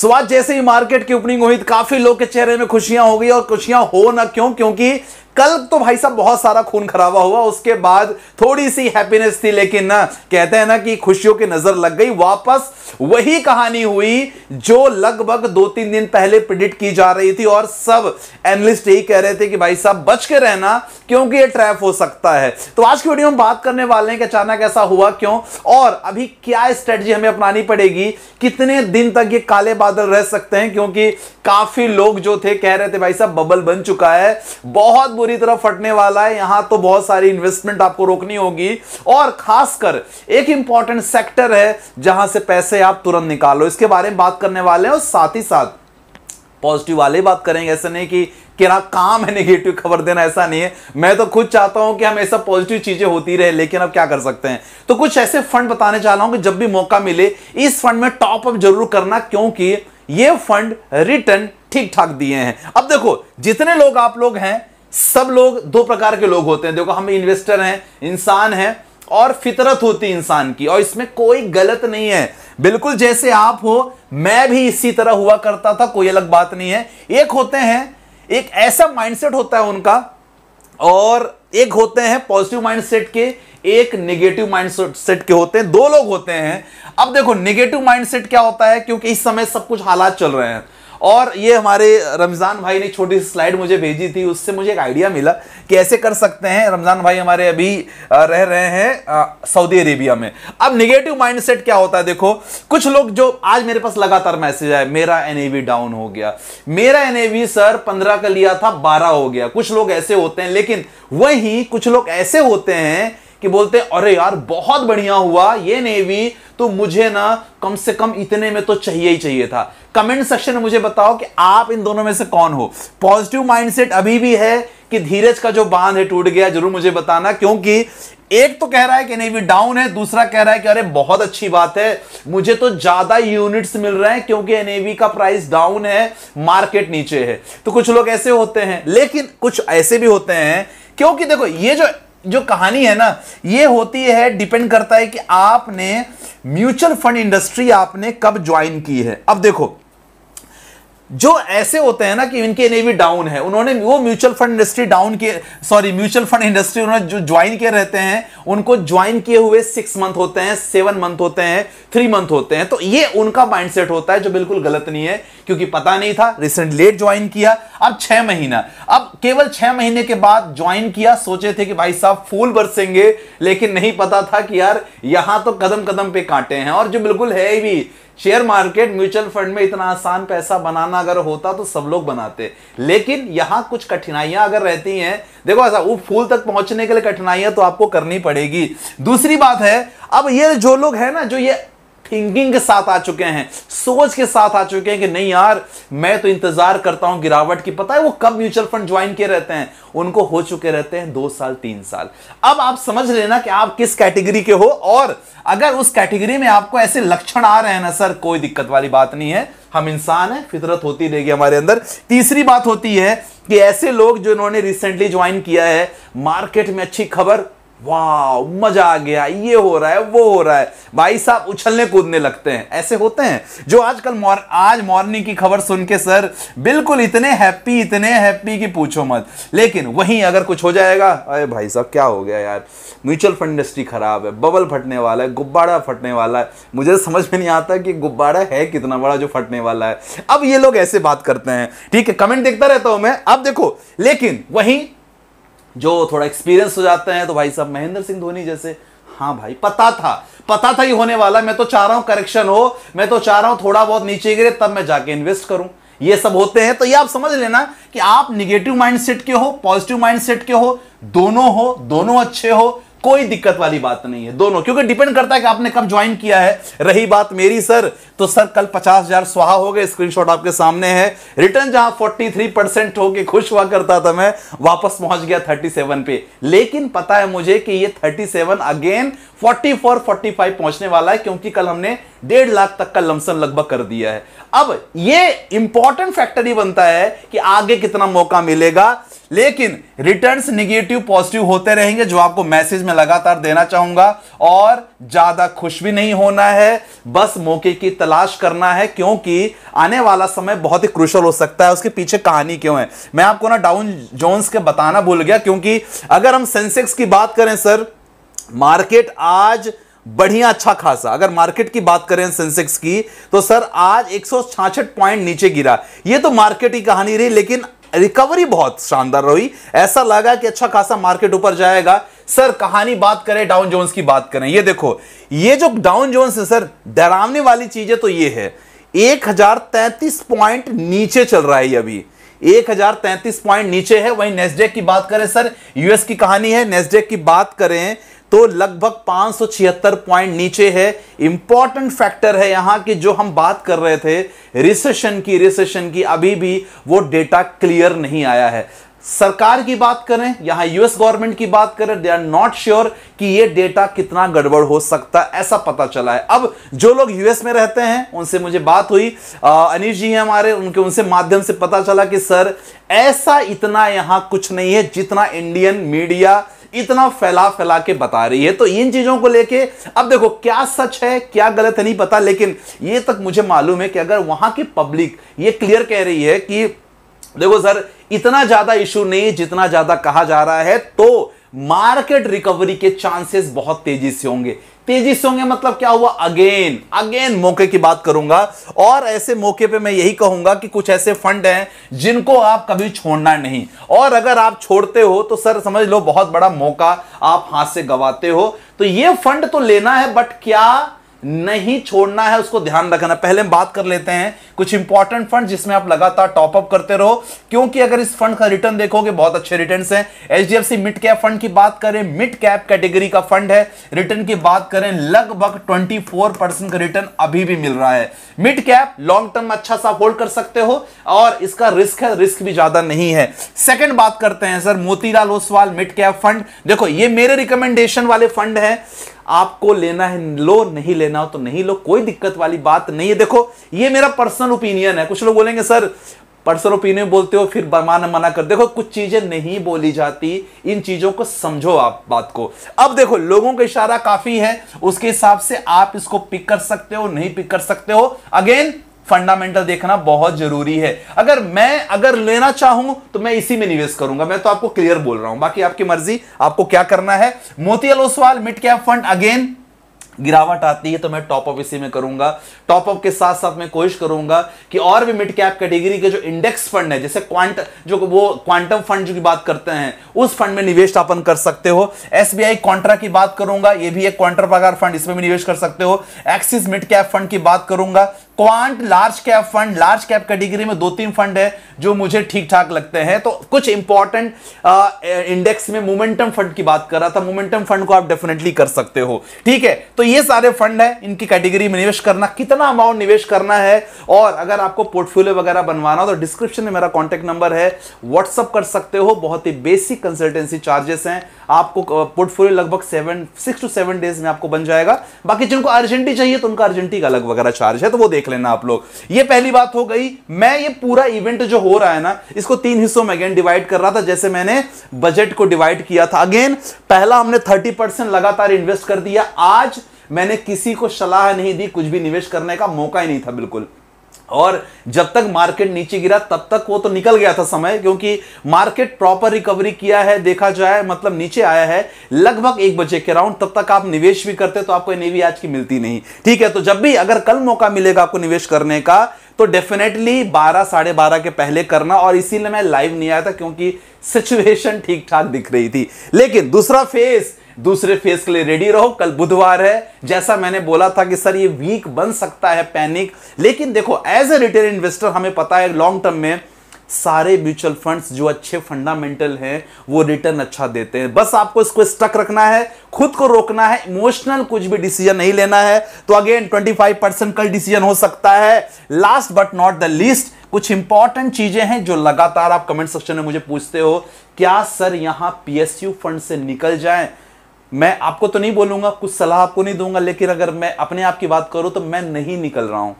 सो आज जैसे ही मार्केट की ओपनिंग हुई तो काफी लोग के चेहरे में खुशियां हो गई और खुशियां हो ना क्यों क्योंकि कल तो भाई साहब बहुत सारा खून खराबा हुआ उसके बाद थोड़ी सी हैप्पीनेस थी लेकिन ना कहते हैं ना कि खुशियों की नजर लग गई वापस वही कहानी हुई जो लगभग दो तीन दिन पहले प्रिडिक्ट की जा रही थी और सब एनलिस्ट यही कह रहे थे कि भाई साहब बच के रहना क्योंकि ये ट्रैप हो सकता है तो आज की वीडियो में बात करने वाले हैं कि अचानक ऐसा हुआ क्यों और अभी क्या स्ट्रेटजी हमें अपनानी पड़ेगी कितने दिन तक ये काले बादल रह सकते हैं क्योंकि काफी लोग जो थे कह रहे थे भाई साहब बबल बन चुका है बहुत पूरी तरह फटने वाला है यहां तो बहुत सारी इन्वेस्टमेंट आपको रोकनी होगी और खासकर एक इंपॉर्टेंट सेक्टर है जहां से पैसे आप तुरंत निकालो इसके बारे में बात करने वाले हैं और साथ ही साथ पॉजिटिव वाले बात करेंगे ऐसा नहीं कि क्या काम है नेगेटिव खबर देना ऐसा नहीं है मैं तो खुद चाहता हूं कि हमेशा पॉजिटिव चीजें होती रहे लेकिन अब क्या कर सकते हैं तो कुछ ऐसे फंड बताने चाह रहा हूं कि जब भी मौका मिले इस फंड में टॉप अप जरूर करना क्योंकि ये फंड रिटर्न ठीक ठाक दिए हैं अब देखो जितने लोग आप लोग हैं सब लोग दो प्रकार के लोग होते हैं देखो हम इन्वेस्टर हैं इंसान हैं और फितरत होती इंसान की और इसमें कोई गलत नहीं है बिल्कुल जैसे आप हो मैं भी इसी तरह हुआ करता था कोई अलग बात नहीं है एक होते हैं एक ऐसा माइंडसेट होता है उनका और एक होते हैं पॉजिटिव माइंडसेट के एक नेगेटिव माइंडसेट के होते हैं दो लोग होते हैं अब देखो नेगेटिव माइंडसेट क्या होता है क्योंकि इस समय सब कुछ हालात चल रहे हैं और ये हमारे रमज़ान भाई ने छोटी सी स्लाइड मुझे भेजी थी उससे मुझे एक आइडिया मिला कि ऐसे कर सकते हैं रमज़ान भाई हमारे अभी रह रहे हैं सऊदी अरेबिया में अब निगेटिव माइंड क्या होता है देखो कुछ लोग जो आज मेरे पास लगातार मैसेज आए मेरा एन डाउन हो गया मेरा एन सर पंद्रह का लिया था बारह हो गया कुछ लोग ऐसे होते हैं लेकिन वही कुछ लोग ऐसे होते हैं कि बोलते हैं अरे यार बहुत बढ़िया हुआ ये नेवी तो मुझे ना कम से कम इतने में तो चाहिए ही चाहिए था कमेंट सेक्शन में मुझे बताओ कि आप इन दोनों में से कौन हो पॉजिटिव माइंडसेट अभी भी है कि धीरज का जो बांध है टूट गया जरूर मुझे बताना क्योंकि एक तो कह रहा है कि नेवी डाउन है दूसरा कह रहा है कि अरे बहुत अच्छी बात है मुझे तो ज्यादा यूनिट्स मिल रहे हैं क्योंकि एनएवी का प्राइस डाउन है मार्केट नीचे है तो कुछ लोग ऐसे होते हैं लेकिन कुछ ऐसे भी होते हैं क्योंकि देखो ये जो जो कहानी है ना ये होती है डिपेंड करता है कि आपने म्यूचुअल फंड इंडस्ट्री आपने कब ज्वाइन की है अब देखो जो ऐसे होते हैं ना कि इनके एनएवी डाउन है उन्होंने वो म्यूचुअल फंड इंडस्ट्री डाउन किए सॉरी म्यूचुअल फंड इंडस्ट्री उन्होंने जो ज्वाइन किए रहते हैं उनको ज्वाइन किए हुए सिक्स मंथ होते हैं सेवन मंथ होते हैं थ्री मंथ होते हैं तो ये उनका माइंडसेट होता है जो बिल्कुल गलत नहीं है क्योंकि पता नहीं था रिसेंट लेट ज्वाइन किया अब छह महीना अब केवल छह महीने के बाद ज्वाइन किया सोचे थे कि भाई साहब फूल बरसेंगे लेकिन नहीं पता था कि यार यहां तो कदम कदम पे कांटे हैं और जो बिल्कुल है भी शेयर मार्केट म्यूचुअल फंड में इतना आसान पैसा बनाना अगर होता तो सब लोग बनाते लेकिन यहां कुछ कठिनाइयां अगर रहती हैं देखो ऐसा वो फूल तक पहुंचने के लिए कठिनाइयां तो आपको करनी पड़ेगी दूसरी बात है अब ये जो लोग है ना जो ये थिंकिंग के साथ आ चुके हैं सोच के साथ आ चुके हैं कि नहीं यार मैं तो इंतजार करता हूं गिरावट की पता है वो कब म्यूचुअल फंड ज्वाइन किए रहते हैं उनको हो चुके रहते हैं दो साल तीन साल अब आप समझ लेना कि आप किस कैटेगरी के हो और अगर उस कैटेगरी में आपको ऐसे लक्षण आ रहे हैं ना सर कोई दिक्कत वाली बात नहीं है हम इंसान हैं फितरत होती रहेगी हमारे अंदर तीसरी बात होती है कि ऐसे लोग जो इन्होंने रिसेंटली ज्वाइन किया है मार्केट में अच्छी खबर वाह मजा आ गया ये हो रहा है वो हो रहा है भाई साहब उछलने कूदने लगते हैं ऐसे होते हैं जो आजकल मौर, आज मॉर्निंग की खबर सुन के सर बिल्कुल इतने हैप्पी इतने हैप्पी कि पूछो मत लेकिन वहीं अगर कुछ हो जाएगा अरे भाई साहब क्या हो गया यार म्यूचुअल फंड इंडस्ट्री खराब है बबल फटने वाला है गुब्बारा फटने वाला है मुझे तो समझ में नहीं आता कि गुब्बारा है कितना बड़ा जो फटने वाला है अब ये लोग ऐसे बात करते हैं ठीक है कमेंट देखता रहता हूं मैं अब देखो लेकिन वहीं जो थोड़ा एक्सपीरियंस हो जाते हैं तो भाई साहब महेंद्र सिंह धोनी जैसे हाँ भाई पता था पता था ये होने वाला मैं तो चाह रहा हूं करेक्शन हो मैं तो चाह रहा हूं थोड़ा बहुत नीचे गिरे तब मैं जाके इन्वेस्ट करूं ये सब होते हैं तो ये आप समझ लेना कि आप निगेटिव सेट के हो पॉजिटिव सेट के हो दोनों हो दोनों अच्छे हो कोई दिक्कत वाली बात नहीं है दोनों क्योंकि डिपेंड करता है कि आपने कब ज्वाइन किया है रही बात मेरी सर तो सर कल पचास हजार स्वाहा हो गए स्क्रीनशॉट आपके सामने है रिटर्न जहां 43 परसेंट होके खुश हुआ करता था मैं वापस पहुंच गया 37 पे लेकिन पता है मुझे कि ये 37 अगेन 44 45 पहुंचने वाला है क्योंकि कल हमने डेढ़ लाख तक का लमसम लगभग कर दिया है अब ये इंपॉर्टेंट फैक्टर ही बनता है कि आगे कितना मौका मिलेगा लेकिन रिटर्न्स निगेटिव पॉजिटिव होते रहेंगे जो आपको मैसेज में लगातार देना चाहूंगा और ज्यादा खुश भी नहीं होना है बस मौके की तलाश करना है क्योंकि आने वाला समय बहुत ही क्रुशल हो सकता है उसके पीछे कहानी क्यों है मैं आपको ना डाउन जोन्स के बताना भूल गया क्योंकि अगर हम सेंसेक्स की बात करें सर मार्केट आज बढ़िया अच्छा खासा अगर मार्केट की बात करें सेंसेक्स की तो सर आज एक पॉइंट नीचे गिरा ये तो मार्केट की कहानी रही लेकिन रिकवरी बहुत शानदार रही ऐसा लगा कि अच्छा खासा मार्केट ऊपर जाएगा सर कहानी बात करें डाउन जोन्स की बात करें ये देखो ये जो डाउन जोन्स है सर डरावने वाली चीजें तो ये है एक पॉइंट नीचे चल रहा है अभी एक पॉइंट नीचे है वहीं नेस्डेक की बात करें सर यूएस की कहानी है नेस्डेक की बात करें तो लगभग पांच पॉइंट नीचे है इंपॉर्टेंट फैक्टर है यहां की जो हम बात कर रहे थे रिसेशन की रिसेशन की अभी भी वो डेटा क्लियर नहीं आया है सरकार की बात करें यहां यूएस गवर्नमेंट की बात करें दे आर नॉट श्योर कि ये डेटा कितना गड़बड़ हो सकता है ऐसा पता चला है अब जो लोग यूएस में रहते हैं उनसे मुझे बात हुई अनिश जी हैं हमारे उनके उनसे माध्यम से पता चला कि सर ऐसा इतना यहां कुछ नहीं है जितना इंडियन मीडिया इतना फैला फैला के बता रही है तो इन चीजों को लेके अब देखो क्या सच है क्या गलत है नहीं पता लेकिन ये तक मुझे मालूम है कि अगर वहां की पब्लिक ये क्लियर कह रही है कि देखो सर इतना ज्यादा इशू नहीं जितना ज्यादा कहा जा रहा है तो मार्केट रिकवरी के चांसेस बहुत तेजी से होंगे तेजी से होंगे मतलब क्या हुआ अगेन अगेन मौके की बात करूंगा और ऐसे मौके पे मैं यही कहूंगा कि कुछ ऐसे फंड हैं जिनको आप कभी छोड़ना नहीं और अगर आप छोड़ते हो तो सर समझ लो बहुत बड़ा मौका आप हाथ से गवाते हो तो ये फंड तो लेना है बट क्या नहीं छोड़ना है उसको ध्यान रखना पहले हम बात कर लेते हैं कुछ इंपॉर्टेंट फंड जिसमें आप लगातार टॉपअप करते रहो क्योंकि अगर इस फंड का रिटर्न देखोगे बहुत अच्छे रिटर्न है H D F C mid cap fund की बात करें मिड कैप कैटेगरी का फंड है रिटर्न की बात करें लगभग ट्वेंटी फोर परसेंट का रिटर्न अभी भी मिल रहा है मिड कैप लॉन्ग टर्म अच्छा सा होल्ड कर सकते हो और इसका रिस्क है रिस्क भी ज्यादा नहीं है सेकेंड बात करते हैं sir Motilal Oswal mid cap fund देखो ये मेरे रिकमेंडेशन वाले फंड है आपको लेना है लो नहीं लेना हो तो नहीं लो कोई दिक्कत वाली बात नहीं है देखो ये मेरा पर्सनल ओपिनियन है कुछ लोग बोलेंगे सर पर्सनल ओपिनियन बोलते हो फिर माना मना कर देखो कुछ चीजें नहीं बोली जाती इन चीजों को समझो आप बात को अब देखो लोगों का इशारा काफी है उसके हिसाब से आप इसको पिक कर सकते हो नहीं पिक कर सकते हो अगेन फंडामेंटल देखना बहुत जरूरी है अगर मैं अगर लेना चाहूं तो मैं इसी में निवेश करूंगा मैं तो आपको क्लियर बोल रहा हूं बाकी आपकी मर्जी आपको क्या करना है Motilal Oswal mid cap fund again गिरावट आती है तो मैं टॉप अप इसी में करूंगा टॉप अप के साथ साथ मैं कोशिश करूंगा कि और भी मिड कैप कैटेगरी के जो इंडेक्स फंड है जैसे क्वांट जो वो क्वांटम फंड जो की बात करते हैं उस फंड में निवेश अपन कर सकते हो एस बी आई क्वांट्रा की बात करूंगा ये भी एक क्वांटर प्रकार फंड इसमें भी निवेश कर सकते हो एक्सिस मिड कैप फंड की बात करूंगा Quant large cap fund large cap category में दो तीन फंड है जो मुझे ठीक ठाक लगते हैं तो कुछ इंपॉर्टेंट इंडेक्स में मोमेंटम फंड की बात कर रहा था मोमेंटम फंड को आप डेफिनेटली कर सकते हो ठीक है तो ये सारे फंड है इनकी कैटेगरी में निवेश करना कितना अमाउंट निवेश करना है और अगर आपको पोर्टफोलियो वगैरह बनवाना हो तो डिस्क्रिप्शन में मेरा कॉन्टेक्ट नंबर है व्हाट्सअप कर सकते हो बहुत ही बेसिक कंसल्टेंसी चार्जेस हैं आपको पोर्टफोलियो लगभग seven six two seven days में आपको बन जाएगा बाकी जिनको अर्जेंटी चाहिए तो उनका अर्जेंटी का अलग वगैरह चार्ज है तो वो देख देख लेना आप लोग ये पहली बात हो गई मैं ये पूरा इवेंट जो हो रहा है ना इसको तीन हिस्सों में अगेन डिवाइड कर रहा था जैसे मैंने बजट को डिवाइड किया था अगेन पहला हमने थर्टी परसेंट लगातार इन्वेस्ट कर दिया आज मैंने किसी को सलाह नहीं दी कुछ भी निवेश करने का मौका ही नहीं था बिल्कुल और जब तक मार्केट नीचे गिरा तब तक वो तो निकल गया था समय क्योंकि मार्केट प्रॉपर रिकवरी किया है देखा जाए मतलब नीचे आया है लगभग एक बजे के राउंड तब तक आप निवेश भी करते तो आपको नेवी आज की मिलती नहीं ठीक है तो जब भी अगर कल मौका मिलेगा आपको निवेश करने का तो डेफिनेटली बारह साढ़े बारह के पहले करना और इसीलिए मैं लाइव नहीं आया था क्योंकि सिचुएशन ठीक ठाक दिख रही थी लेकिन दूसरा फेज दूसरे फेज के लिए रेडी रहो कल बुधवार है जैसा मैंने बोला था कि सर ये वीक बन सकता है पैनिक लेकिन देखो एज ए रिटेल इन्वेस्टर हमें पता है लॉन्ग टर्म में सारे म्यूचुअल फंड्स जो अच्छे फंडामेंटल हैं वो रिटर्न अच्छा देते हैं बस आपको इसको स्टक रखना है खुद को रोकना है इमोशनल कुछ भी डिसीजन नहीं लेना है तो अगेन 25 परसेंट कल डिसीजन हो सकता है last but not the least कुछ इंपॉर्टेंट चीजें हैं जो लगातार आप कमेंट सेक्शन में मुझे पूछते हो क्या सर यहां पीएसयू फंड से निकल जाए मैं आपको तो नहीं बोलूंगा कुछ सलाह आपको नहीं दूंगा लेकिन अगर मैं अपने आप की बात करूं तो मैं नहीं निकल रहा हूं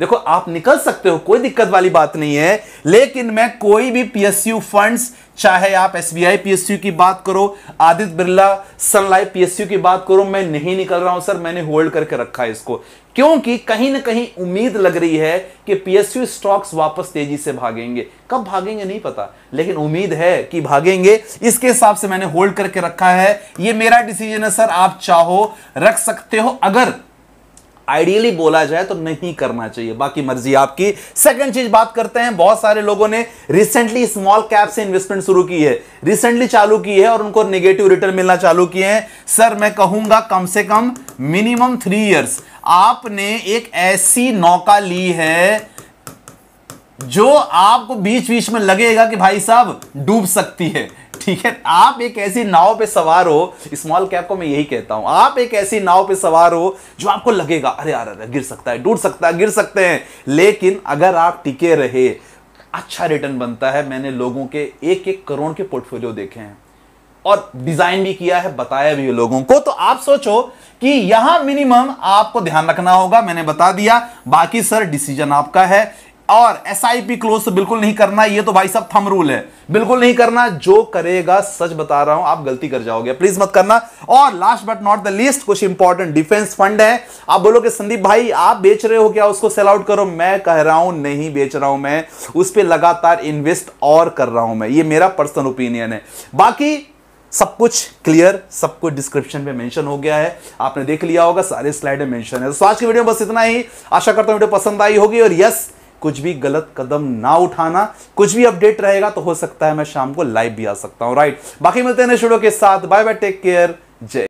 देखो आप निकल सकते हो कोई दिक्कत वाली बात नहीं है लेकिन मैं कोई भी पीएसयू फंड्स चाहे आप एसबीआई पीएसयू की बात करो आदित्य बिरला सनलाइफ पीएसयू की बात करो मैं नहीं निकल रहा हूं सर मैंने होल्ड करके रखा है इसको क्योंकि कहीं ना कहीं उम्मीद लग रही है कि पीएसयू स्टॉक्स वापस तेजी से भागेंगे कब भागेंगे नहीं पता लेकिन उम्मीद है कि भागेंगे इसके हिसाब से मैंने होल्ड करके रखा है ये मेरा डिसीजन है सर आप चाहो रख सकते हो अगर आइडियली बोला जाए तो नहीं करना चाहिए बाकी मर्जी आपकी सेकंड चीज बात करते हैं बहुत सारे लोगों ने रिसेंटली स्मॉल कैप से इन्वेस्टमेंट शुरू की है रिसेंटली चालू की है और उनको नेगेटिव रिटर्न मिलना चालू किए हैं सर मैं कहूंगा कम से कम मिनिमम थ्री ईयर्स आपने एक ऐसी नौका ली है जो आपको बीच बीच में लगेगा कि भाई साहब डूब सकती है ठीक है आप एक ऐसी नाव पे सवार हो स्मॉल कैप को मैं यही कहता हूं आप एक ऐसी नाव पे सवार हो जो आपको लगेगा अरे यार अरे गिर सकता है डूब सकता है गिर सकते हैं लेकिन अगर आप टिके रहे अच्छा रिटर्न बनता है मैंने लोगों के एक एक करोड़ के पोर्टफोलियो देखे हैं और डिजाइन भी किया है बताया भी है लोगों को तो आप सोचो कि यहां मिनिमम आपको ध्यान रखना होगा मैंने बता दिया बाकी सर डिसीजन आपका है और एस आई पी क्लोज तो बिल्कुल नहीं करना ये तो भाई साहब थम रूल है बिल्कुल नहीं करना जो करेगा सच बता रहा हूं आप गलती कर जाओगे प्लीज मत करना और last but not the least कुछ इंपॉर्टेंट डिफेंस फंड है आप कि संदीप भाई आप बेच रहे हो क्या उसको सेल आउट करो मैं कह रहा हूं नहीं बेच रहा हूं मैं उस पर लगातार इन्वेस्ट और कर रहा हूं मैं ये मेरा पर्सनल ओपिनियन है बाकी सब कुछ क्लियर सब कुछ डिस्क्रिप्शन में मेंशन हो गया है आपने देख लिया होगा सारे स्लाइड में मेंशन है तो आज की वीडियो में बस इतना ही आशा करता हूं वीडियो पसंद आई होगी और यस कुछ भी गलत कदम ना उठाना कुछ भी अपडेट रहेगा तो हो सकता है मैं शाम को लाइव भी आ सकता हूं राइट बाकी मिलते हैं नए के साथ बाय बाय टेक केयर जय